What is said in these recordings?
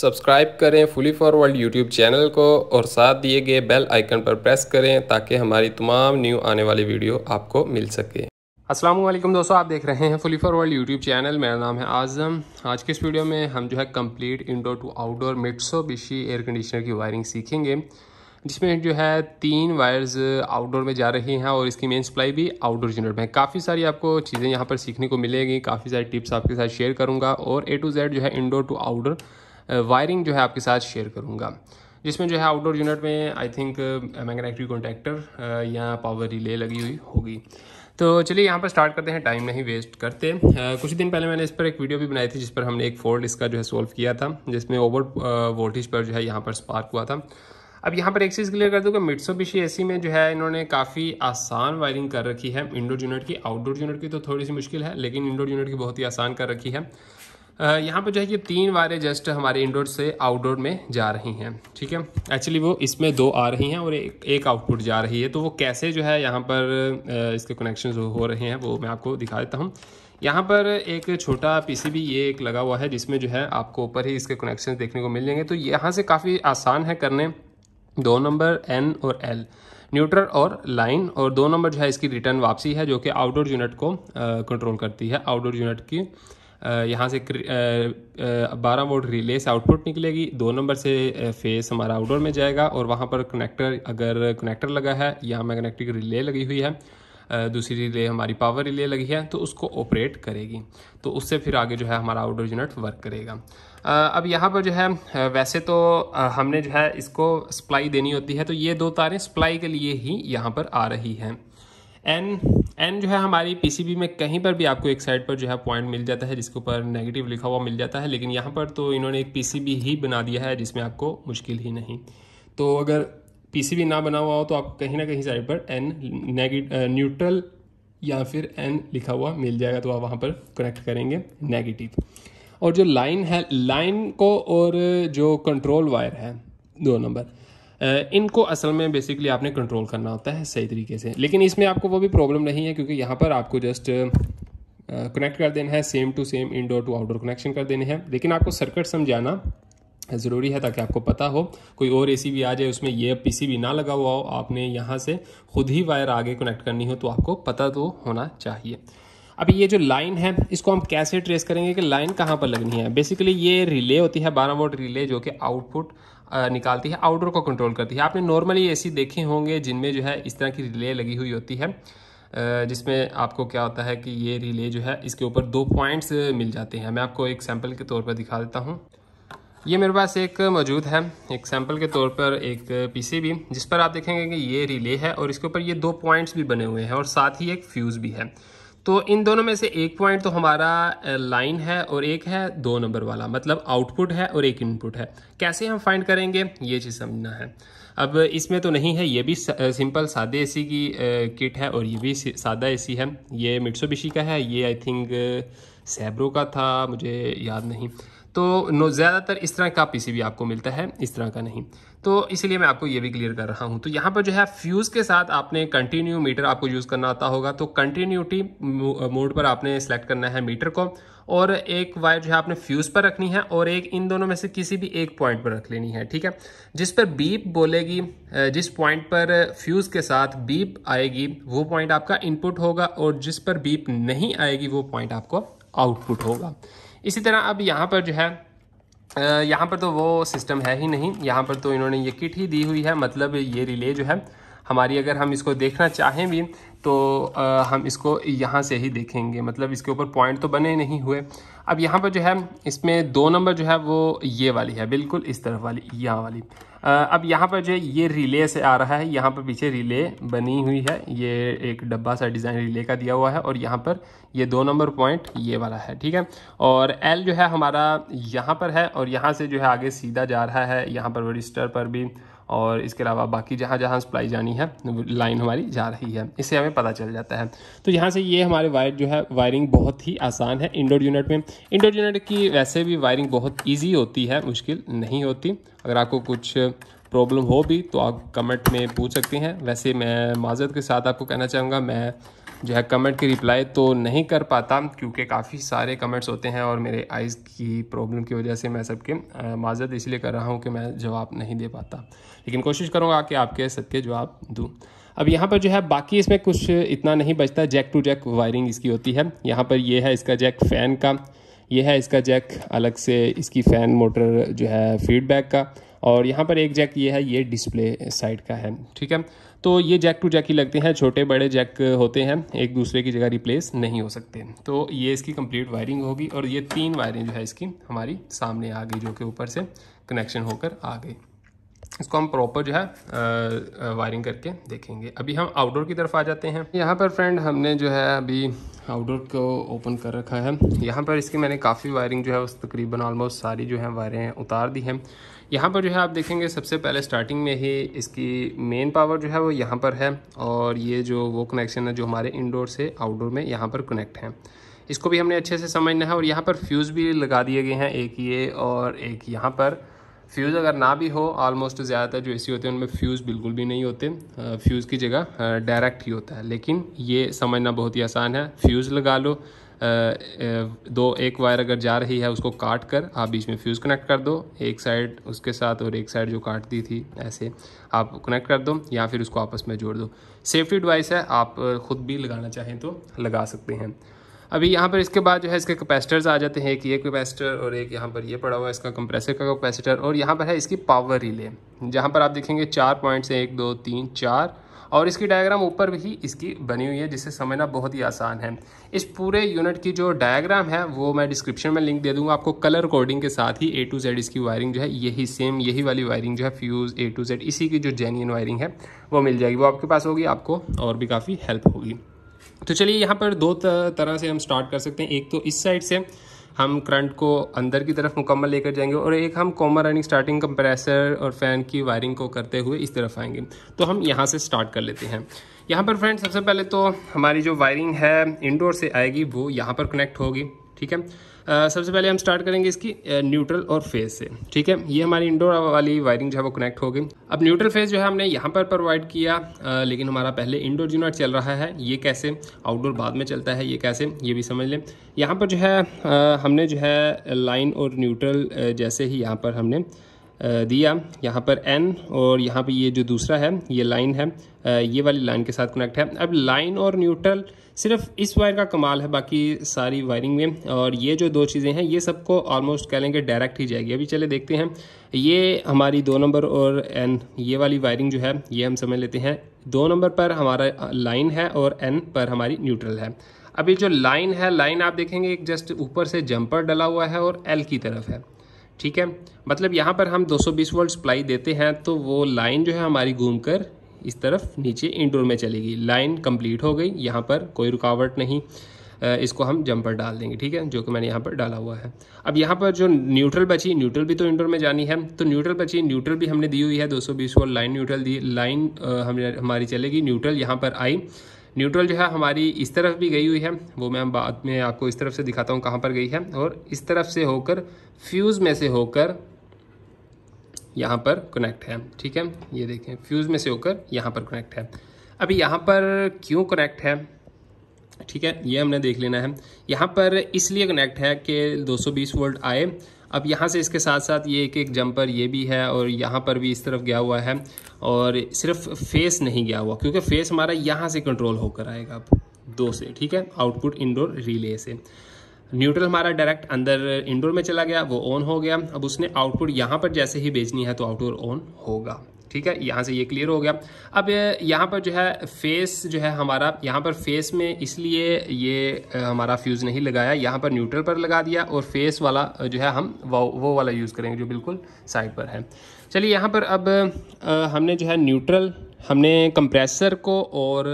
subscribe करें fully forward YouTube channel को और साथ दिए गए बेल आइकन पर प्रेस करें ताकि हमारी तमाम न्यू आने वाली वीडियो आपको मिल सके वालेकुम दोस्तों आप देख रहे हैं फुली फॉरवर्ड यूट्यूब चैनल मेरा नाम है आज़म आज के इस वीडियो में हम जो है कंप्लीट इंडोर टू आउटडोर बिशी एयर कंडीशनर की वायरिंग सीखेंगे जिसमें जो है तीन वायर्स आउटडोर में जा रही हैं और इसकी मेन सप्लाई भी आउटडोर यूनिट में काफ़ी सारी आपको चीज़ें यहाँ पर सीखने को मिलेगी काफ़ी सारी टिप्स आपके साथ शेयर करूँगा और ए टू जेड जो है इंडोर टू आउटडोर वायरिंग जो है आपके साथ शेयर करूँगा जिसमें जो है आउटडोर यूनिट में आई थिंक मैग्नेटिक कॉन्टैक्टर या पावर रिले लगी हुई होगी तो चलिए यहाँ पर स्टार्ट करते हैं टाइम नहीं वेस्ट करते आ, कुछ दिन पहले मैंने इस पर एक वीडियो भी बनाई थी जिस पर हमने एक फोल्ड इसका जो है सॉल्व किया था जिसमें ओवर वोल्टेज पर जो है यहाँ पर स्पार्क हुआ था अब यहाँ पर एक चीज़ क्लियर कर दूँ कि ए एसी में जो है इन्होंने काफ़ी आसान वायरिंग कर रखी है इंडोर यूनिट की आउटडोर यूनिट की तो थोड़ी सी मुश्किल है लेकिन इंडोर यूनिट की बहुत ही आसान कर रखी है यहाँ पर जो है ये तीन वायरें जस्ट हमारे इंडोर से आउटडोर में जा रही हैं ठीक है एक्चुअली वो इसमें दो आ रही हैं और एक एक आउटपुट जा रही है तो वो कैसे जो है यहाँ पर इसके कनेक्शन हो रहे हैं वो मैं आपको दिखा देता हूँ यहाँ पर एक छोटा पीसीबी ये एक लगा हुआ है जिसमें जो है आपको ऊपर ही इसके कनेक्शन देखने को मिल जाएंगे तो यहाँ से काफ़ी आसान है करने दो नंबर एन और एल न्यूट्रल और लाइन और दो नंबर जो है इसकी रिटर्न वापसी है जो कि आउटडोर यूनिट को कंट्रोल करती है आउटडोर यूनिट की यहाँ से बारह वोल्ट रिले से आउटपुट निकलेगी दो नंबर से फेस हमारा आउटडोर में जाएगा और वहाँ पर कनेक्टर अगर कनेक्टर लगा है या मैग्नेटिक रिले लगी हुई है दूसरी रिले हमारी पावर रिले लगी है तो उसको ऑपरेट करेगी तो उससे फिर आगे जो है हमारा आउटडोर यूनिट वर्क करेगा अब यहाँ पर जो है वैसे तो हमने जो है इसको सप्लाई देनी होती है तो ये दो तारें सप्लाई के लिए ही यहाँ पर आ रही हैं एन एन जो है हमारी पीसीबी में कहीं पर भी आपको एक साइड पर जो है पॉइंट मिल जाता है जिसके ऊपर नेगेटिव लिखा हुआ मिल जाता है लेकिन यहाँ पर तो इन्होंने एक पीसीबी ही बना दिया है जिसमें आपको मुश्किल ही नहीं तो अगर पीसीबी ना बना हुआ हो तो आपको कहीं ना कहीं साइड पर एन न्यूट्रल या फिर एन लिखा हुआ मिल जाएगा तो आप वहाँ पर कनेक्ट करेंगे नेगेटिव और जो लाइन है लाइन को और जो कंट्रोल वायर है दो नंबर इनको असल में बेसिकली आपने कंट्रोल करना होता है सही तरीके से लेकिन इसमें आपको वो भी प्रॉब्लम नहीं है क्योंकि यहाँ पर आपको जस्ट कनेक्ट कर देना है same to same indoor to outdoor connection कर देने हैं लेकिन आपको सर्किट समझाना ज़रूरी है ताकि आपको पता हो कोई और एसी भी आ जाए उसमें ये भी ना लगा हुआ हो आपने यहाँ से खुद ही वायर आगे कनेक्ट करनी हो तो आपको पता तो होना चाहिए अभी ये जो लाइन है इसको हम कैसे ट्रेस करेंगे कि लाइन कहाँ पर लगनी है बेसिकली ये रिले होती है बारह वोट रिले जो कि आउटपुट निकालती है आउटडोर को कंट्रोल करती है आपने नॉर्मली ऐसी देखे होंगे जिनमें जो है इस तरह की रिले लगी हुई होती है जिसमें आपको क्या होता है कि ये रिले जो है इसके ऊपर दो पॉइंट्स मिल जाते हैं मैं आपको एक सैम्पल के तौर पर दिखा देता हूँ ये मेरे पास एक मौजूद है एक सैम्पल के तौर पर एक पीसीबी जिस पर आप देखेंगे कि ये रिले है और इसके ऊपर ये दो पॉइंट्स भी बने हुए हैं और साथ ही एक फ्यूज़ भी है तो इन दोनों में से एक पॉइंट तो हमारा लाइन है और एक है दो नंबर वाला मतलब आउटपुट है और एक इनपुट है कैसे हम फाइंड करेंगे ये चीज़ समझना है अब इसमें तो नहीं है ये भी सिंपल सादे एसी की किट है और ये भी सादा एसी है ये मिट्सोबिशी का है ये आई थिंक सैब्रो का था मुझे याद नहीं तो नो ज़्यादातर इस तरह का पीसीबी आपको मिलता है इस तरह का नहीं तो इसलिए मैं आपको ये भी क्लियर कर रहा हूँ तो यहाँ पर जो है फ्यूज़ के साथ आपने कंटिन्यू मीटर आपको यूज़ करना आता होगा तो कंटिन्यूटी मोड पर आपने सेलेक्ट करना है मीटर को और एक वायर जो है आपने फ्यूज़ पर रखनी है और एक इन दोनों में से किसी भी एक पॉइंट पर रख लेनी है ठीक है जिस पर बीप बोलेगी जिस पॉइंट पर फ्यूज़ के साथ बीप आएगी वो पॉइंट आपका इनपुट होगा और जिस पर बीप नहीं आएगी वो पॉइंट आपको आउटपुट होगा इसी तरह अब यहाँ पर जो है यहाँ पर तो वो सिस्टम है ही नहीं यहाँ पर तो इन्होंने ये किट ही दी हुई है मतलब ये रिले जो है हमारी अगर हम इसको देखना चाहें भी तो आ, हम इसको यहाँ से ही देखेंगे मतलब इसके ऊपर पॉइंट तो बने नहीं हुए अब यहाँ पर जो है इसमें दो नंबर जो है वो ये वाली है बिल्कुल इस तरफ वाली यहाँ वाली अब यहाँ पर जो ये रिले से आ रहा है यहाँ पर पीछे रिले बनी हुई है ये एक डब्बा सा डिज़ाइन रिले का दिया हुआ है और यहाँ पर ये दो नंबर पॉइंट ये वाला है ठीक है और एल जो है हमारा यहाँ पर है और यहाँ से जो है आगे सीधा जा रहा है यहाँ पर रजिस्टर पर भी और इसके अलावा बाकी जहाँ जहाँ सप्लाई जानी है लाइन हमारी जा रही है इससे हमें पता चल जाता है तो यहाँ से ये हमारे वायर जो है वायरिंग बहुत ही आसान है इंडोर यूनिट में इंडोर यूनिट की वैसे भी वायरिंग बहुत ईजी होती है मुश्किल नहीं होती अगर आपको कुछ प्रॉब्लम हो भी तो आप कमेंट में पूछ सकती हैं वैसे मैं माजरत के साथ आपको कहना चाहूँगा मैं जो है कमेंट की रिप्लाई तो नहीं कर पाता क्योंकि काफ़ी सारे कमेंट्स होते हैं और मेरे आइज़ की प्रॉब्लम की वजह से मैं सबके माजरत इसलिए कर रहा हूँ कि मैं जवाब नहीं दे पाता लेकिन कोशिश करूँगा कि आपके सबके जवाब दूँ अब यहाँ पर जो है बाकी इसमें कुछ इतना नहीं बचता जैक टू जैक वायरिंग इसकी होती है यहाँ पर यह है इसका जैक फ़ैन का ये है इसका जैक अलग से इसकी फ़ैन मोटर जो है फीडबैक का और यहाँ पर एक जैक ये है ये डिस्प्ले साइड का है ठीक है तो ये जैक टू जैक ही लगते हैं छोटे बड़े जैक होते हैं एक दूसरे की जगह रिप्लेस नहीं हो सकते तो ये इसकी कंप्लीट वायरिंग होगी और ये तीन वायरिंग जो है इसकी हमारी सामने आ गई जो कि ऊपर से कनेक्शन होकर आ गई इसको हम प्रॉपर जो है वायरिंग करके देखेंगे अभी हम आउटडोर की तरफ आ जाते हैं यहाँ पर फ्रेंड हमने जो है अभी आउटडोर को ओपन कर रखा है यहाँ पर इसकी मैंने काफ़ी वायरिंग जो है उस तकरीबन ऑलमोस्ट सारी जो है वायरें उतार दी हैं यहाँ पर जो है आप देखेंगे सबसे पहले स्टार्टिंग में ही इसकी मेन पावर जो है वो यहाँ पर है और ये जो वो कनेक्शन है जो हमारे इनडोर से आउटडोर में यहाँ पर कनेक्ट हैं इसको भी हमने अच्छे से समझना है और यहाँ पर फ्यूज़ भी लगा दिए गए हैं एक ये और एक यहाँ पर फ्यूज़ अगर ना भी हो ऑलमोस्ट ज़्यादातर जो ए होते हैं उनमें फ्यूज़ बिल्कुल भी नहीं होते फ्यूज़ की जगह डायरेक्ट ही होता है लेकिन ये समझना बहुत ही आसान है फ्यूज़ लगा लो दो एक वायर अगर जा रही है उसको काट कर आप बीच में फ्यूज़ कनेक्ट कर दो एक साइड उसके साथ और एक साइड जो काटती थी ऐसे आप कनेक्ट कर दो या फिर उसको आपस में जोड़ दो सेफ्टी डिवाइस है आप ख़ुद भी लगाना चाहें तो लगा सकते हैं अभी यहाँ पर इसके बाद जो है इसके कैपेसिटर्स आ जाते हैं एक ये कैपेसिटर और एक यहाँ पर ये पड़ा हुआ है इसका कंप्रेसर का कैपेसिटर और यहाँ पर है इसकी पावर रिले जहाँ पर आप देखेंगे चार पॉइंट्स हैं एक दो तीन चार और इसकी डायग्राम ऊपर भी इसकी बनी हुई है जिसे समझना बहुत ही आसान है इस पूरे यूनिट की जो डायग्राम है वो मैं डिस्क्रिप्शन में लिंक दे दूंगा आपको कलर कोडिंग के साथ ही ए टू जेड इसकी वायरिंग जो है यही सेम यही वाली वायरिंग जो है फ्यूज़ ए टू जेड इसी की जो जेन्यून वायरिंग है वो मिल जाएगी वो आपके पास होगी आपको और भी काफ़ी हेल्प होगी तो चलिए यहाँ पर दो तरह से हम स्टार्ट कर सकते हैं एक तो इस साइड से हम करंट को अंदर की तरफ मुकम्मल लेकर जाएंगे और एक हम कॉमर रनिंग स्टार्टिंग कंप्रेसर और फैन की वायरिंग को करते हुए इस तरफ आएंगे तो हम यहाँ से स्टार्ट कर लेते हैं यहाँ पर फ्रेंड सबसे पहले तो हमारी जो वायरिंग है इंडोर से आएगी वो यहाँ पर कनेक्ट होगी ठीक है सबसे पहले हम स्टार्ट करेंगे इसकी न्यूट्रल और फेज से ठीक है ये हमारी इंडोर वाली वायरिंग जो है वो कनेक्ट हो गई अब न्यूट्रल फेज जो है हमने यहाँ पर प्रोवाइड किया लेकिन हमारा पहले इंडोर यूनिट चल रहा है ये कैसे आउटडोर बाद में चलता है ये कैसे ये भी समझ लें यहाँ पर जो है हमने जो है लाइन और न्यूट्रल जैसे ही यहाँ पर हमने दिया यहाँ पर एन और यहाँ पे ये जो दूसरा है ये लाइन है ये वाली लाइन के साथ कनेक्ट है अब लाइन और न्यूट्रल सिर्फ इस वायर का कमाल है बाकी सारी वायरिंग में और ये जो दो चीज़ें हैं ये सबको ऑलमोस्ट कह लेंगे डायरेक्ट ही जाएगी अभी चले देखते हैं ये हमारी दो नंबर और एन ये वाली वायरिंग जो है ये हम समझ लेते हैं दो नंबर पर हमारा लाइन है और एन पर हमारी न्यूट्रल है अभी जो लाइन है लाइन आप देखेंगे एक जस्ट ऊपर से जंपर डला हुआ है और एल की तरफ है ठीक है मतलब यहाँ पर हम 220 वोल्ट सप्लाई देते हैं तो वो लाइन जो है हमारी घूम कर इस तरफ नीचे इंडोर में चलेगी लाइन कंप्लीट हो गई यहाँ पर कोई रुकावट नहीं इसको हम जंपर डाल देंगे ठीक है जो कि मैंने यहाँ पर डाला हुआ है अब यहाँ पर जो न्यूट्रल बची न्यूट्रल भी तो इंडोर में जानी है तो न्यूट्रल बची न्यूट्रल भी हमने दी हुई है 220 सौ वोल्ट लाइन न्यूट्रल दी लाइन हमने हमारी चलेगी न्यूट्रल यहाँ पर आई न्यूट्रल जो है हमारी इस तरफ भी गई हुई है वो मैं बाद में आपको इस तरफ से दिखाता हूँ कहाँ पर गई है और इस तरफ से होकर फ्यूज़ में से होकर यहाँ पर कनेक्ट है ठीक है ये देखें फ्यूज़ में से होकर यहाँ पर कनेक्ट है अभी यहाँ पर क्यों कनेक्ट है ठीक है ये हमने देख लेना है यहाँ पर इसलिए कनेक्ट है कि 220 वोल्ट आए अब यहाँ से इसके साथ साथ ये एक एक जंपर ये भी है और यहाँ पर भी इस तरफ गया हुआ है और सिर्फ फेस नहीं गया हुआ क्योंकि फेस हमारा यहाँ से कंट्रोल होकर आएगा अब दो से ठीक है आउटपुट इंडोर रिले से न्यूट्रल हमारा डायरेक्ट अंदर इंडोर में चला गया वो ऑन हो गया अब उसने आउटपुट यहाँ पर जैसे ही भेजनी है तो आउटडोर ऑन होगा ठीक है यहाँ से ये क्लियर हो गया अब यहाँ पर जो है फेस जो है हमारा यहाँ पर फेस में इसलिए ये हमारा फ्यूज़ नहीं लगाया यहाँ पर न्यूट्रल पर लगा दिया और फेस वाला जो है हम वो वो वाला यूज़ करेंगे जो बिल्कुल साइड पर है चलिए यहाँ पर अब हमने जो है न्यूट्रल हमने कंप्रेसर को और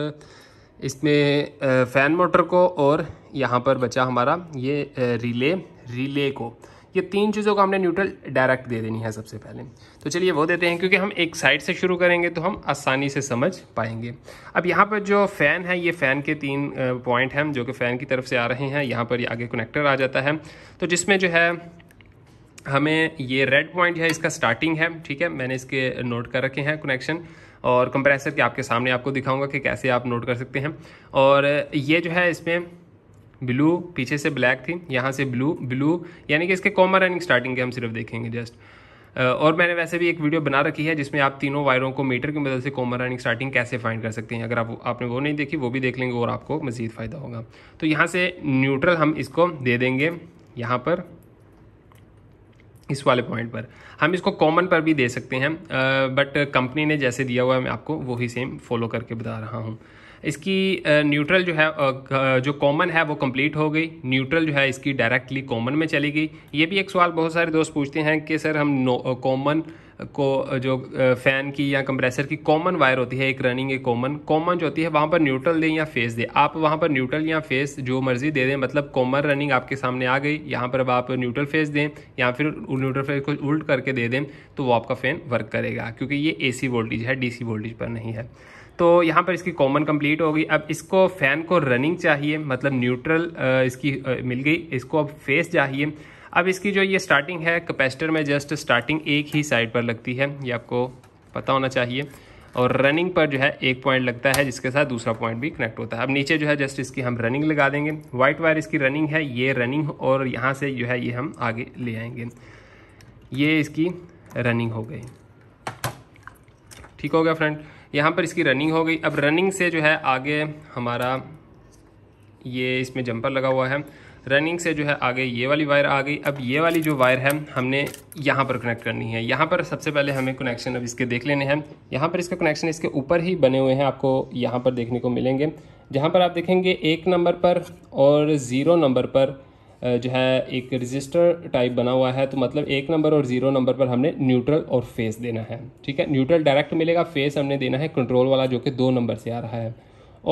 इसमें फ़ैन मोटर को और यहाँ पर बचा हमारा ये रिले रिले को ये तीन चीज़ों को हमने न्यूट्रल डायरेक्ट दे देनी है सबसे पहले तो चलिए वो देते हैं क्योंकि हम एक साइड से शुरू करेंगे तो हम आसानी से समझ पाएंगे अब यहाँ पर जो फ़ैन है ये फ़ैन के तीन पॉइंट हैं जो कि फ़ैन की तरफ से आ रहे हैं यहाँ पर आगे कनेक्टर आ जाता है तो जिसमें जो है हमें ये रेड पॉइंट है इसका स्टार्टिंग है ठीक है मैंने इसके नोट कर रखे हैं कनेक्शन और कंप्रेसर के आपके सामने आपको दिखाऊंगा कि कैसे आप नोट कर सकते हैं और ये जो है इसमें ब्लू पीछे से ब्लैक थी यहाँ से ब्लू ब्लू यानी कि इसके कॉमन रनिंग स्टार्टिंग के हम सिर्फ देखेंगे जस्ट और मैंने वैसे भी एक वीडियो बना रखी है जिसमें आप तीनों वायरों को मीटर की मदद से कॉमन रनिंग स्टार्टिंग कैसे फाइंड कर सकते हैं अगर आप आपने वो नहीं देखी वो भी देख लेंगे और आपको मज़ीद फ़ायदा होगा तो यहाँ से न्यूट्रल हम इसको दे देंगे यहाँ पर इस वाले पॉइंट पर हम इसको कॉमन पर भी दे सकते हैं बट कंपनी ने जैसे दिया हुआ है मैं आपको वही सेम फॉलो करके बता रहा हूँ इसकी न्यूट्रल जो है जो कॉमन है वो कंप्लीट हो गई न्यूट्रल जो है इसकी डायरेक्टली कॉमन में चली गई ये भी एक सवाल बहुत सारे दोस्त पूछते हैं कि सर हम कॉमन को जो फ़ैन की या कंप्रेसर की कॉमन वायर होती है एक रनिंग एक कॉमन कॉमन जो होती है वहाँ पर न्यूट्रल दें या फेस दें आप वहाँ पर न्यूट्रल या फेस जो मर्जी दे दें मतलब कॉमन रनिंग आपके सामने आ गई यहाँ पर अब आप न्यूट्रल फेस दें या फिर न्यूट्रल फेस को उल्ट करके दे दें तो वो आपका फ़ैन वर्क करेगा क्योंकि ये ए वोल्टेज है डी वोल्टेज पर नहीं है तो यहाँ पर इसकी कॉमन कंप्लीट गई अब इसको फैन को रनिंग चाहिए मतलब न्यूट्रल इसकी मिल गई इसको अब फेस चाहिए अब इसकी जो ये स्टार्टिंग है कैपेसिटर में जस्ट स्टार्टिंग एक ही साइड पर लगती है ये आपको पता होना चाहिए और रनिंग पर जो है एक पॉइंट लगता है जिसके साथ दूसरा पॉइंट भी कनेक्ट होता है अब नीचे जो है जस्ट इसकी हम रनिंग लगा देंगे वाइट वायर इसकी रनिंग है ये रनिंग और यहाँ से जो है ये हम आगे ले आएंगे ये इसकी रनिंग हो गई ठीक हो गया फ्रेंड यहाँ पर इसकी रनिंग हो गई अब रनिंग से जो है आगे हमारा ये इसमें जंपर लगा हुआ है रनिंग से जो है आगे ये वाली वायर आ गई अब ये वाली जो वायर है हमने यहाँ पर कनेक्ट करनी है यहाँ पर सबसे पहले हमें कनेक्शन अब इसके देख लेने हैं यहाँ पर इसका कनेक्शन इसके ऊपर ही बने हुए हैं आपको यहाँ पर देखने को मिलेंगे जहाँ पर आप देखेंगे एक नंबर पर और ज़ीरो नंबर पर जो है एक रजिस्टर टाइप बना हुआ है तो मतलब एक नंबर और ज़ीरो नंबर पर हमने न्यूट्रल और फेस देना है ठीक है न्यूट्रल डायरेक्ट मिलेगा फेस हमने देना है कंट्रोल वाला जो कि दो नंबर से आ रहा है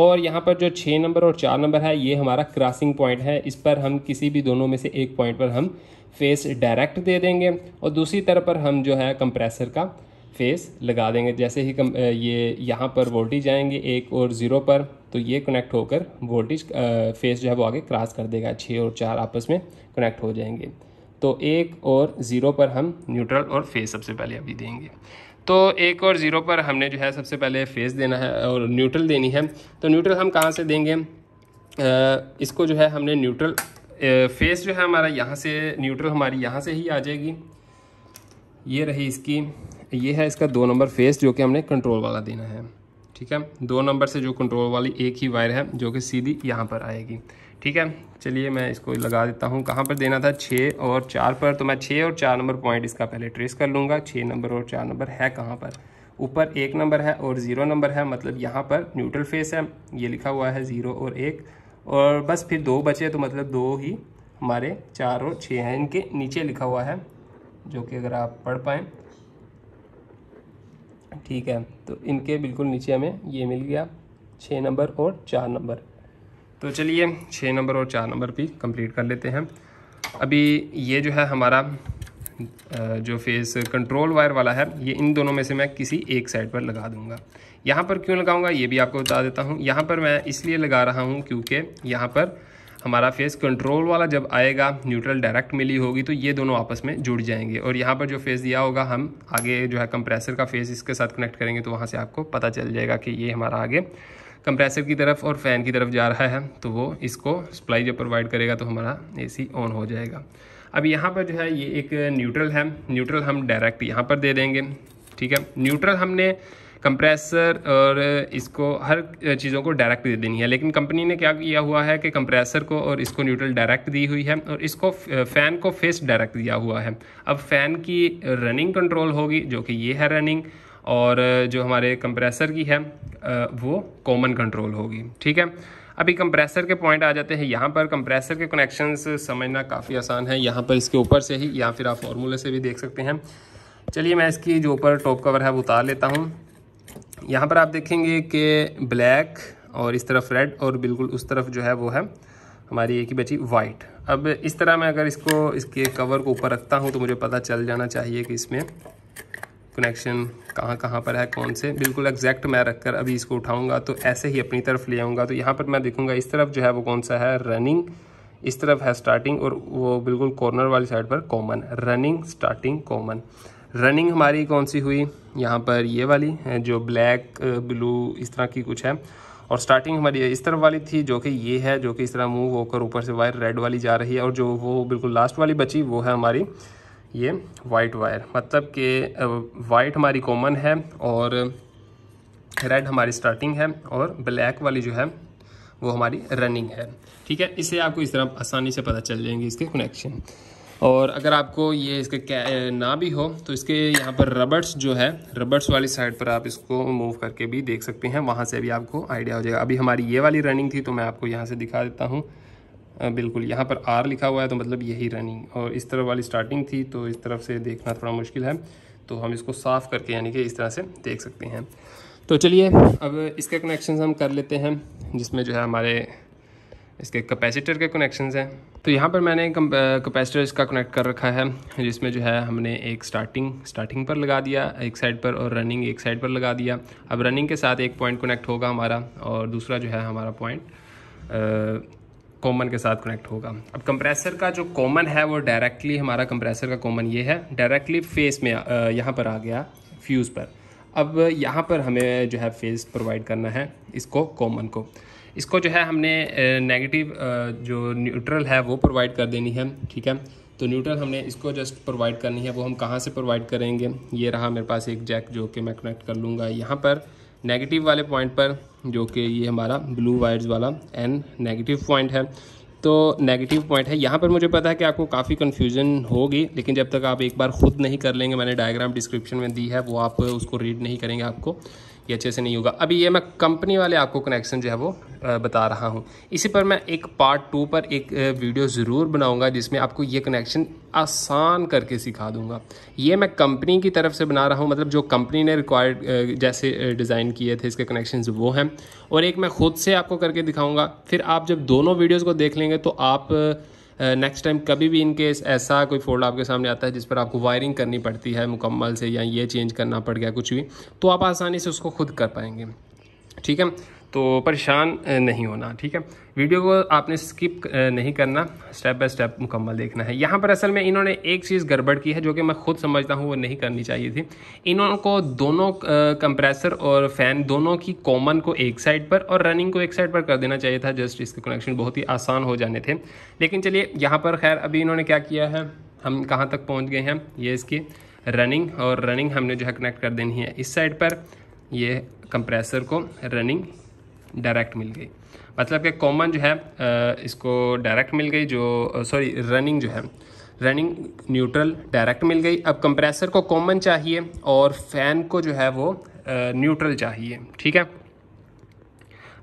और यहाँ पर जो छः नंबर और चार नंबर है ये हमारा क्रॉसिंग पॉइंट है इस पर हम किसी भी दोनों में से एक पॉइंट पर हम फेस डायरेक्ट दे देंगे और दूसरी तरफ पर हम जो है कंप्रेसर का फेस लगा देंगे जैसे ही कम ये यहाँ पर वोल्टेज आएंगे एक और ज़ीरो पर तो ये कनेक्ट होकर वोल्टेज फेस जो है वो आगे क्रॉस कर देगा छः और चार आपस में कनेक्ट हो जाएंगे तो एक और ज़ीरो पर हम न्यूट्रल और फेज सबसे पहले अभी देंगे तो एक और ज़ीरो पर हमने जो है सबसे पहले फेस देना है और न्यूट्रल देनी है तो न्यूट्रल हम कहाँ से देंगे इसको जो है हमने न्यूट्रल फेस जो है हमारा यहाँ से न्यूट्रल हमारी यहाँ से ही आ जाएगी ये रही इसकी ये है इसका दो नंबर फेस जो कि हमने कंट्रोल वाला देना है ठीक है दो नंबर से जो कंट्रोल वाली एक ही वायर है जो कि सीधी यहाँ पर आएगी ठीक है चलिए मैं इसको लगा देता हूँ कहाँ पर देना था छः और चार पर तो मैं छः और चार नंबर पॉइंट इसका पहले ट्रेस कर लूँगा छः नंबर और चार नंबर है कहाँ पर ऊपर एक नंबर है और ज़ीरो नंबर है मतलब यहाँ पर न्यूट्रल फेस है ये लिखा हुआ है ज़ीरो और एक और बस फिर दो बचे तो मतलब दो ही हमारे चार और छः हैं इनके नीचे लिखा हुआ है जो कि अगर आप पढ़ पाएँ ठीक है तो इनके बिल्कुल नीचे हमें ये मिल गया छः नंबर और चार नंबर तो चलिए छः नंबर और चार नंबर भी कंप्लीट कर लेते हैं अभी ये जो है हमारा जो फेस कंट्रोल वायर वाला है ये इन दोनों में से मैं किसी एक साइड पर लगा दूंगा यहाँ पर क्यों लगाऊंगा ये भी आपको बता देता हूँ यहाँ पर मैं इसलिए लगा रहा हूँ क्योंकि यहाँ पर हमारा फेस कंट्रोल वाला जब आएगा न्यूट्रल डायरेक्ट मिली होगी तो ये दोनों आपस में जुड़ जाएंगे और यहाँ पर जो फेस दिया होगा हम आगे जो है कंप्रेसर का फेस इसके साथ कनेक्ट करेंगे तो वहाँ से आपको पता चल जाएगा कि ये हमारा आगे कंप्रेसर की तरफ और फ़ैन की तरफ जा रहा है तो वो इसको सप्लाई जब प्रोवाइड करेगा तो हमारा ए ऑन हो जाएगा अब यहाँ पर जो है ये एक न्यूट्रल है न्यूट्रल हम डायरेक्ट यहाँ पर दे देंगे ठीक है न्यूट्रल हमने कंप्रेसर और इसको हर चीज़ों को डायरेक्ट दे देनी है लेकिन कंपनी ने क्या किया हुआ है कि कंप्रेसर को और इसको न्यूट्रल डायरेक्ट दी हुई है और इसको फ़ैन को फेस डायरेक्ट दिया हुआ है अब फ़ैन की रनिंग कंट्रोल होगी जो कि ये है रनिंग और जो हमारे कंप्रेसर की है वो कॉमन कंट्रोल होगी ठीक है अभी कंप्रेसर के पॉइंट आ जाते हैं यहाँ पर कंप्रेसर के कनेक्शंस समझना काफ़ी आसान है यहाँ पर इसके ऊपर से ही या फिर आप फॉर्मूले से भी देख सकते हैं चलिए मैं इसकी जो ऊपर टॉप कवर है वो उतार लेता हूँ यहाँ पर आप देखेंगे कि ब्लैक और इस तरफ रेड और बिल्कुल उस तरफ जो है वो है हमारी एक ही बची वाइट अब इस तरह मैं अगर इसको इसके कवर को ऊपर रखता हूँ तो मुझे पता चल जाना चाहिए कि इसमें कनेक्शन कहाँ कहाँ पर है कौन से बिल्कुल एग्जैक्ट मैं रखकर अभी इसको उठाऊंगा तो ऐसे ही अपनी तरफ ले आऊँगा तो यहाँ पर मैं देखूँगा इस तरफ जो है वो कौन सा है रनिंग इस तरफ है स्टार्टिंग और वो बिल्कुल कॉर्नर वाली साइड पर common running starting common running हमारी कौन सी हुई यहाँ पर ये वाली जो ब्लैक ब्लू इस तरह की कुछ है और स्टार्टिंग हमारी इस तरफ वाली थी जो कि ये है जो कि इस तरह मूव होकर ऊपर से वायर रेड वाली जा रही है और जो वो बिल्कुल लास्ट वाली बची वो है हमारी ये वाइट वायर मतलब कि वाइट हमारी कॉमन है और रेड हमारी स्टार्टिंग है और ब्लैक वाली जो है वो हमारी रनिंग है ठीक है इसे आपको इस तरह आसानी से पता चल जाएंगे इसके कनेक्शन और अगर आपको ये इसके ना भी हो तो इसके यहाँ पर रबर्स जो है रबर्स वाली साइड पर आप इसको मूव करके भी देख सकते हैं वहाँ से भी आपको आइडिया हो जाएगा अभी हमारी ये वाली रनिंग थी तो मैं आपको यहाँ से दिखा देता हूँ बिल्कुल यहाँ पर आर लिखा हुआ है तो मतलब यही रनिंग और इस तरफ वाली स्टार्टिंग थी तो इस तरफ से देखना थोड़ा मुश्किल है तो हम इसको साफ़ करके यानी कि इस तरह से देख सकते हैं तो चलिए अब इसके कनेक्शन हम कर लेते हैं जिसमें जो है हमारे इसके कैपेसिटर के कनेक्शंस हैं तो यहाँ पर मैंने कैपेसिटर इसका कनेक्ट कर रखा है जिसमें जो है हमने एक स्टार्टिंग स्टार्टिंग पर लगा दिया एक साइड पर और रनिंग एक साइड पर लगा दिया अब रनिंग के साथ एक पॉइंट कनेक्ट होगा हमारा और दूसरा जो है हमारा पॉइंट कॉमन के साथ कनेक्ट होगा अब कंप्रेसर का जो कॉमन है वो डायरेक्टली हमारा कंप्रेसर का कॉमन ये है डायरेक्टली फेस में यहाँ पर आ गया फ्यूज़ पर अब यहाँ पर हमें जो है फेस प्रोवाइड करना है इसको कॉमन को इसको जो है हमने नेगेटिव जो न्यूट्रल है वो प्रोवाइड कर देनी है ठीक है तो न्यूट्रल हमने इसको जस्ट प्रोवाइड करनी है वो हम कहाँ से प्रोवाइड करेंगे ये रहा मेरे पास एक जैक जो कि मैं कनेक्ट कर लूँगा यहाँ पर नेगेटिव वाले पॉइंट पर जो कि ये हमारा ब्लू वायर्स वाला एन नेगेटिव पॉइंट है तो नेगेटिव पॉइंट है यहाँ पर मुझे पता है कि आपको काफ़ी कन्फ्यूजन होगी लेकिन जब तक आप एक बार ख़ुद नहीं कर लेंगे मैंने डायग्राम डिस्क्रिप्शन में दी है वो आप उसको रीड नहीं करेंगे आपको ये अच्छे से नहीं होगा अभी ये मैं कंपनी वाले आपको कनेक्शन जो है वो बता रहा हूँ इसी पर मैं एक पार्ट टू पर एक वीडियो ज़रूर बनाऊँगा जिसमें आपको ये कनेक्शन आसान करके सिखा दूँगा ये मैं कंपनी की तरफ से बना रहा हूँ मतलब जो कंपनी ने रिक्वायर्ड जैसे डिज़ाइन किए थे इसके कनेक्शन वो हैं और एक मैं ख़ुद से आपको करके दिखाऊँगा फिर आप जब दोनों वीडियोज़ को देख लेंगे तो आप नेक्स्ट uh, टाइम कभी भी इनकेस ऐसा कोई फोल्ड आपके सामने आता है जिस पर आपको वायरिंग करनी पड़ती है मुकम्मल से या ये चेंज करना पड़ गया कुछ भी तो आप आसानी से उसको खुद कर पाएंगे ठीक है तो परेशान नहीं होना ठीक है वीडियो को आपने स्किप नहीं करना स्टेप बाय स्टेप मुकम्मल देखना है यहाँ पर असल में इन्होंने एक चीज़ गड़बड़ की है जो कि मैं खुद समझता हूँ वो नहीं करनी चाहिए थी इन्होंने को दोनों कंप्रेसर और फ़ैन दोनों की कॉमन को एक साइड पर और रनिंग को एक साइड पर कर देना चाहिए था जस्ट इसके कनेक्शन बहुत ही आसान हो जाने थे लेकिन चलिए यहाँ पर खैर अभी इन्होंने क्या किया है हम कहाँ तक पहुँच गए हैं ये इसकी रनिंग और रनिंग हमने जो है कनेक्ट कर देनी है इस साइड पर ये कंप्रेसर को रनिंग डायरेक्ट मिल गई मतलब कि कॉमन जो है इसको डायरेक्ट मिल गई जो सॉरी रनिंग जो है रनिंग न्यूट्रल डायरेक्ट मिल गई अब कंप्रेसर को कॉमन चाहिए और फैन को जो है वो न्यूट्रल चाहिए ठीक है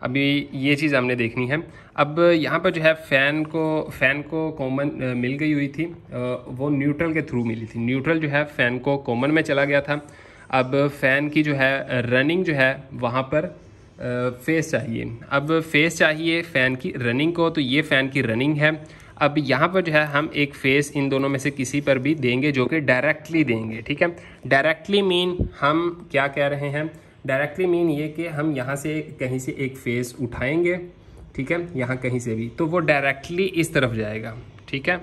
अभी ये चीज़ हमने देखनी है अब यहाँ पर जो है फ़ैन को फ़ैन को कॉमन मिल गई हुई थी वो न्यूट्रल के थ्रू मिली थी न्यूट्रल जो है फ़ैन को कॉमन में चला गया था अब फ़ैन की जो है रनिंग जो है वहाँ पर फेस चाहिए अब फेस चाहिए फ़ैन की रनिंग को तो ये फ़ैन की रनिंग है अब यहाँ पर जो है हम एक फेस इन दोनों में से किसी पर भी देंगे जो कि डायरेक्टली देंगे ठीक है डायरेक्टली मीन हम क्या कह रहे हैं डायरेक्टली मीन ये कि हम यहाँ से कहीं से एक फेस उठाएंगे ठीक है यहाँ कहीं से भी तो वो डायरेक्टली इस तरफ जाएगा ठीक है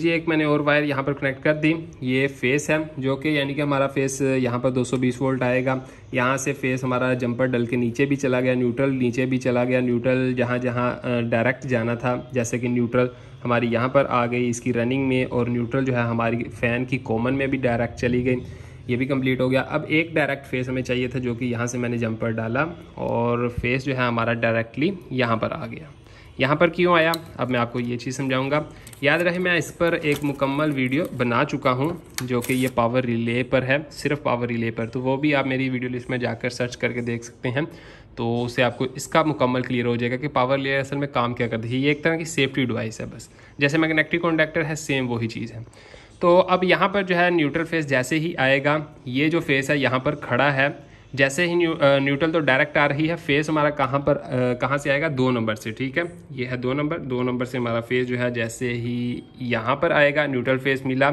जी एक मैंने और वायर यहाँ पर कनेक्ट कर दी ये फेस है जो कि यानी कि हमारा फेस यहाँ पर 220 वोल्ट आएगा यहाँ से फेस हमारा जंपर डल के नीचे भी चला गया न्यूट्रल नीचे भी चला गया न्यूट्रल जहाँ जहाँ डायरेक्ट जाना था जैसे कि न्यूट्रल हमारी यहाँ पर आ गई इसकी रनिंग में और न्यूट्रल जो है हमारी फ़ैन की कॉमन में भी डायरेक्ट चली गई ये भी कम्प्लीट हो गया अब एक डायरेक्ट फेस हमें चाहिए था जो कि यहाँ से मैंने जंपर डाला और फेस जो है हमारा डायरेक्टली यहाँ पर आ गया यहाँ पर क्यों आया अब मैं आपको ये चीज़ समझाऊँगा याद रहे मैं इस पर एक मुकम्मल वीडियो बना चुका हूँ जो कि ये पावर रिले पर है सिर्फ पावर रिले पर तो वो भी आप मेरी वीडियो लिस्ट में जाकर सर्च करके देख सकते हैं तो उससे आपको इसका मुकम्मल क्लियर हो जाएगा कि पावर रिले असल में काम क्या करती है ये एक तरह की सेफ्टी डिवाइस है बस जैसे मैग्नेटिक कॉन्डक्टर है सेम वही चीज़ है तो अब यहाँ पर जो है न्यूट्रल फेस जैसे ही आएगा ये जो फेस है यहाँ पर खड़ा है जैसे ही न्यू, न्यूट्रल तो डायरेक्ट आ रही है फेस हमारा कहाँ पर कहाँ से आएगा दो नंबर से ठीक है ये है दो नंबर दो नंबर से हमारा फेस जो है जैसे ही यहाँ पर आएगा न्यूट्रल फेस मिला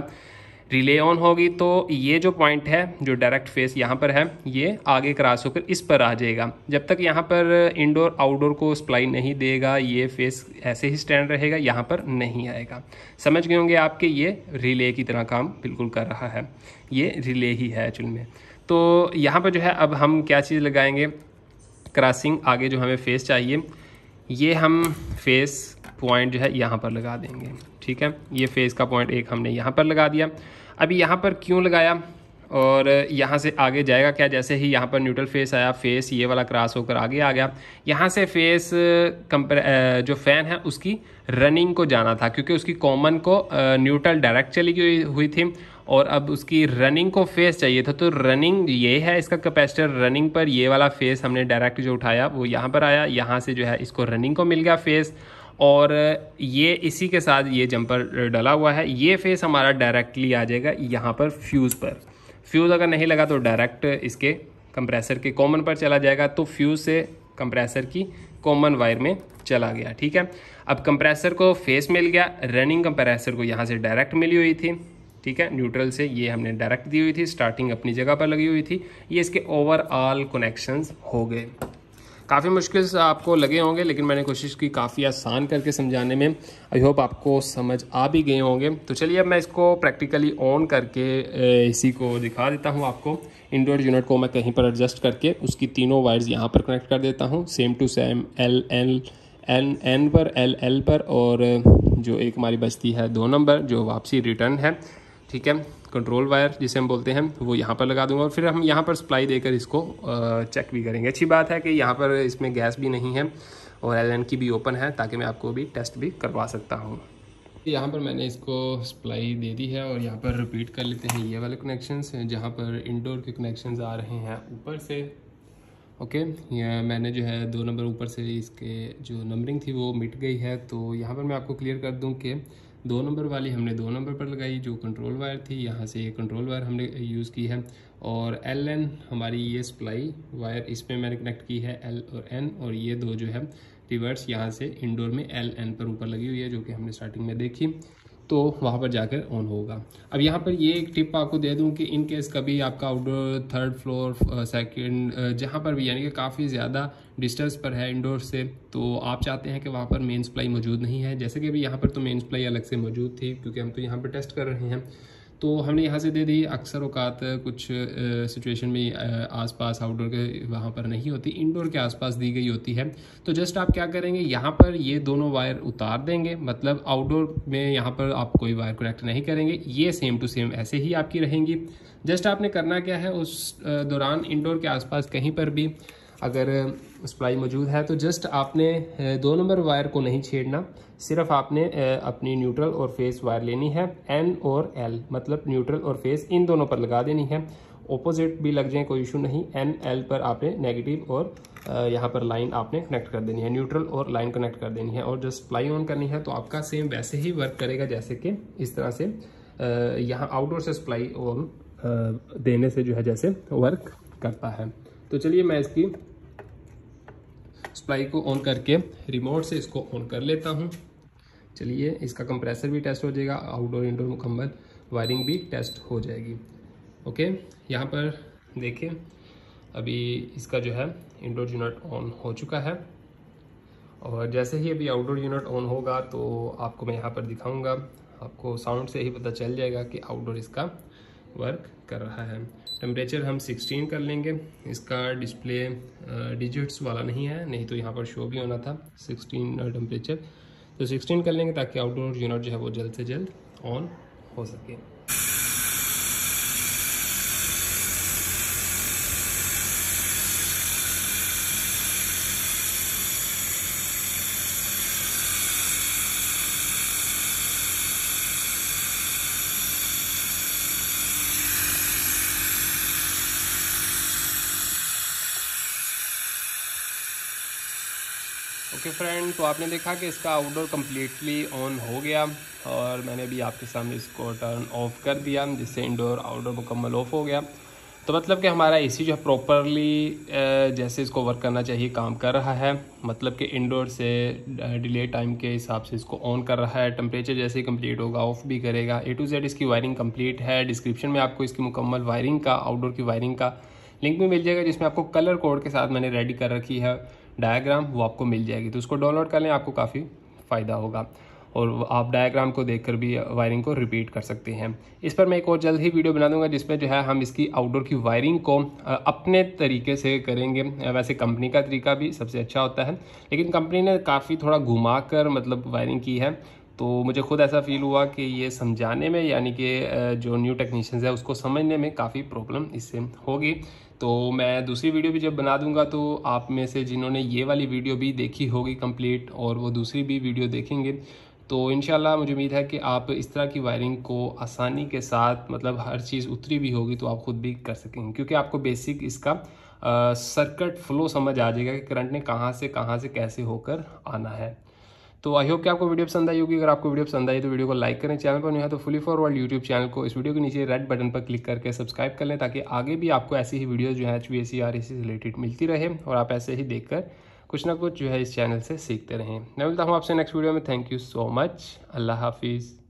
रिले ऑन होगी तो ये जो पॉइंट है जो डायरेक्ट फेस यहाँ पर है ये आगे क्रॉस होकर इस पर आ जाएगा जब तक यहाँ पर इंडोर आउटडोर को सप्लाई नहीं देगा ये फेस ऐसे ही स्टैंड रहेगा यहाँ पर नहीं आएगा समझ गए होंगे आपके ये रिले की तरह काम बिल्कुल कर रहा है ये रिले ही है एक्चुअल में तो यहाँ पर जो है अब हम क्या चीज़ लगाएंगे क्रॉसिंग आगे जो हमें फेस चाहिए ये हम फेस पॉइंट जो है यहाँ पर लगा देंगे ठीक है ये फेस का पॉइंट एक हमने यहाँ पर लगा दिया अभी यहाँ पर क्यों लगाया और यहाँ से आगे जाएगा क्या जैसे ही यहाँ पर न्यूट्रल फेस आया फेस ये वाला क्रॉस होकर आगे आ गया यहाँ से फेस जो फ़ैन है उसकी रनिंग को जाना था क्योंकि उसकी कॉमन को न्यूट्रल डायरेक्ट चली गई हुई थी और अब उसकी रनिंग को फेस चाहिए था तो रनिंग ये है इसका कैपेसिटर रनिंग पर ये वाला फेस हमने डायरेक्ट जो उठाया वो यहाँ पर आया यहाँ से जो है इसको रनिंग को मिल गया फेस और ये इसी के साथ ये जंपर डला हुआ है ये फेस हमारा डायरेक्टली आ जाएगा यहाँ पर फ्यूज़ पर फ्यूज़ अगर नहीं लगा तो डायरेक्ट इसके कंप्रेसर के कॉमन पर चला जाएगा तो फ्यूज़ से कंप्रेसर की कॉमन वायर में चला गया ठीक है अब कंप्रेसर को फेस मिल गया रनिंग कंप्रेसर को यहाँ से डायरेक्ट मिली हुई थी ठीक है न्यूट्रल से ये हमने डायरेक्ट दी हुई थी स्टार्टिंग अपनी जगह पर लगी हुई थी ये इसके ओवरऑल कनेक्शंस हो गए काफ़ी मुश्किल से आपको लगे होंगे लेकिन मैंने कोशिश की काफ़ी आसान करके समझाने में आई होप आपको समझ आ भी गए होंगे तो चलिए अब मैं इसको प्रैक्टिकली ऑन करके इसी को दिखा देता हूँ आपको इंडोर यूनिट को मैं कहीं पर एडजस्ट करके उसकी तीनों वायर्स यहाँ पर कनेक्ट कर देता हूँ same to same L L N N पर एल एल पर और जो एक हमारी बचती है दो नंबर जो वापसी रिटर्न है ठीक है कंट्रोल वायर जिसे हम बोलते हैं वो यहाँ पर लगा दूंगा और फिर हम यहाँ पर सप्लाई देकर इसको चेक भी करेंगे अच्छी बात है कि यहाँ पर इसमें गैस भी नहीं है और एल की भी ओपन है ताकि मैं आपको भी टेस्ट भी करवा सकता हूँ यहाँ पर मैंने इसको सप्लाई दे दी है और यहाँ पर रिपीट कर लेते हैं ये वाले कनेक्शंस जहाँ पर इंडोर के कनेक्शंस आ रहे हैं ऊपर से ओके okay, मैंने जो है दो नंबर ऊपर से इसके जो नंबरिंग थी वो मिट गई है तो यहाँ पर मैं आपको क्लियर कर दूँ कि दो नंबर वाली हमने दो नंबर पर लगाई जो कंट्रोल वायर थी यहाँ से ये कंट्रोल वायर हमने यूज़ की है और एल एन हमारी ये सप्लाई वायर इस पर मैंने कनेक्ट की है एल और एन और ये दो जो है रिवर्स यहाँ से इंडोर में एल एन पर ऊपर लगी हुई है जो कि हमने स्टार्टिंग में देखी तो वहाँ पर जाकर ऑन होगा अब यहाँ पर ये एक टिप आपको दे दूँ कि इन केस कभी आपका आउटडोर थर्ड फ्लोर सेकंड जहाँ पर भी यानी कि काफ़ी ज़्यादा डिस्टेंस पर है इंडोर से तो आप चाहते हैं कि वहाँ पर मेन सप्लाई मौजूद नहीं है जैसे कि अभी यहाँ पर तो मेन सप्लाई अलग से मौजूद थी क्योंकि हम तो यहाँ पर टेस्ट कर रहे हैं तो हमने यहाँ से दे दी अक्सर अवकात कुछ सिचुएशन में आसपास आउटडोर के वहाँ पर नहीं होती इंडोर के आसपास दी गई होती है तो जस्ट आप क्या करेंगे यहाँ पर ये दोनों वायर उतार देंगे मतलब आउटडोर में यहाँ पर आप कोई वायर कनेक्ट नहीं करेंगे ये सेम टू सेम ऐसे ही आपकी रहेंगी जस्ट आपने करना क्या है उस दौरान इंडोर के आसपास कहीं पर भी अगर सप्लाई मौजूद है तो जस्ट आपने दो नंबर वायर को नहीं छेड़ना सिर्फ आपने अपनी न्यूट्रल और फेस वायर लेनी है एन और एल मतलब न्यूट्रल और फेस इन दोनों पर लगा देनी है ऑपोजिट भी लग जाए कोई इशू नहीं एन एल पर आपने नेगेटिव और यहाँ पर लाइन आपने कनेक्ट कर देनी है न्यूट्रल और लाइन कनेक्ट कर देनी है और जब सप्लाई ऑन करनी है तो आपका सेम वैसे ही वर्क करेगा जैसे कि इस तरह से यहाँ आउटडोर से सप्लाई ऑन देने से जो है जैसे वर्क करता है तो चलिए मैं इसकी स्प्लाई को ऑन करके रिमोट से इसको ऑन कर लेता हूँ चलिए इसका कंप्रेसर भी टेस्ट हो जाएगा आउटडोर इंडोर मुकम्मल वायरिंग भी टेस्ट हो जाएगी ओके यहाँ पर देखें अभी इसका जो है इंडोर यूनिट ऑन हो चुका है और जैसे ही अभी आउटडोर यूनिट ऑन होगा तो आपको मैं यहाँ पर दिखाऊंगा आपको साउंड से ही पता चल जाएगा कि आउटडोर इसका वर्क कर रहा है टेम्परेचर हम 16 कर लेंगे इसका डिस्प्ले डिजिट्स वाला नहीं है नहीं तो यहाँ पर शो भी होना था 16 टेम्परेचर तो 16 कर लेंगे ताकि आउटडोर यूनिट जो है वो जल्द से जल्द ऑन हो सके ओके फ्रेंड तो आपने देखा कि इसका आउटडोर कम्प्लीटली ऑन हो गया और मैंने अभी आपके सामने इसको टर्न ऑफ कर दिया जिससे इंडोर आउटडोर मुकम्मल ऑफ हो गया तो मतलब कि हमारा एसी जो है प्रॉपरली जैसे इसको वर्क करना चाहिए काम कर रहा है मतलब कि इंडोर से डिले टाइम के हिसाब से इसको ऑन कर रहा है टेम्परेचर जैसे ही कम्प्लीट होगा ऑफ भी करेगा ए टू जेड इसकी वायरिंग कम्प्लीट है डिस्क्रिप्शन में आपको इसकी मुकम्मल वायरिंग का आउटडोर की वायरिंग का लिंक भी मिल जाएगा जिसमें आपको कलर कोड के साथ मैंने रेडी कर रखी है डायग्राम वो आपको मिल जाएगी तो उसको डाउनलोड कर लें आपको काफ़ी फ़ायदा होगा और आप डायग्राम को देखकर भी वायरिंग को रिपीट कर सकते हैं इस पर मैं एक और जल्द ही वीडियो बना दूंगा जिसमें जो है हम इसकी आउटडोर की वायरिंग को अपने तरीके से करेंगे वैसे कंपनी का तरीका भी सबसे अच्छा होता है लेकिन कंपनी ने काफ़ी थोड़ा घुमा कर मतलब वायरिंग की है तो मुझे खुद ऐसा फील हुआ कि ये समझाने में यानी कि जो न्यू टेक्नीशियंस है उसको समझने में काफ़ी प्रॉब्लम इससे होगी तो मैं दूसरी वीडियो भी जब बना दूंगा तो आप में से जिन्होंने ये वाली वीडियो भी देखी होगी कंप्लीट और वो दूसरी भी वीडियो देखेंगे तो इन मुझे उम्मीद है कि आप इस तरह की वायरिंग को आसानी के साथ मतलब हर चीज़ उतरी भी होगी तो आप खुद भी कर सकेंगे क्योंकि आपको बेसिक इसका सर्कट फ्लो समझ आ जाएगा कि करंट ने कहाँ से कहाँ से कैसे होकर आना है तो आई होप कि आपको वीडियो पसंद आई होगी अगर आपको वीडियो पसंद आई तो वीडियो को लाइक करें चैनल पर नहीं है तो fully for world YouTube channel को इस वीडियो के नीचे रेड बटन पर क्लिक करके सब्सक्राइब कर लें ताकि आगे भी आपको ऐसी ही वीडियो जो है एच बी से रिलेटेड मिलती रहे और आप ऐसे ही देखकर कुछ ना कुछ जो है इस चैनल से सीखते रहें मैं मिलता हूँ आपसे नेक्स्ट वीडियो में थैंक यू सो मच अल्लाह हाफिज़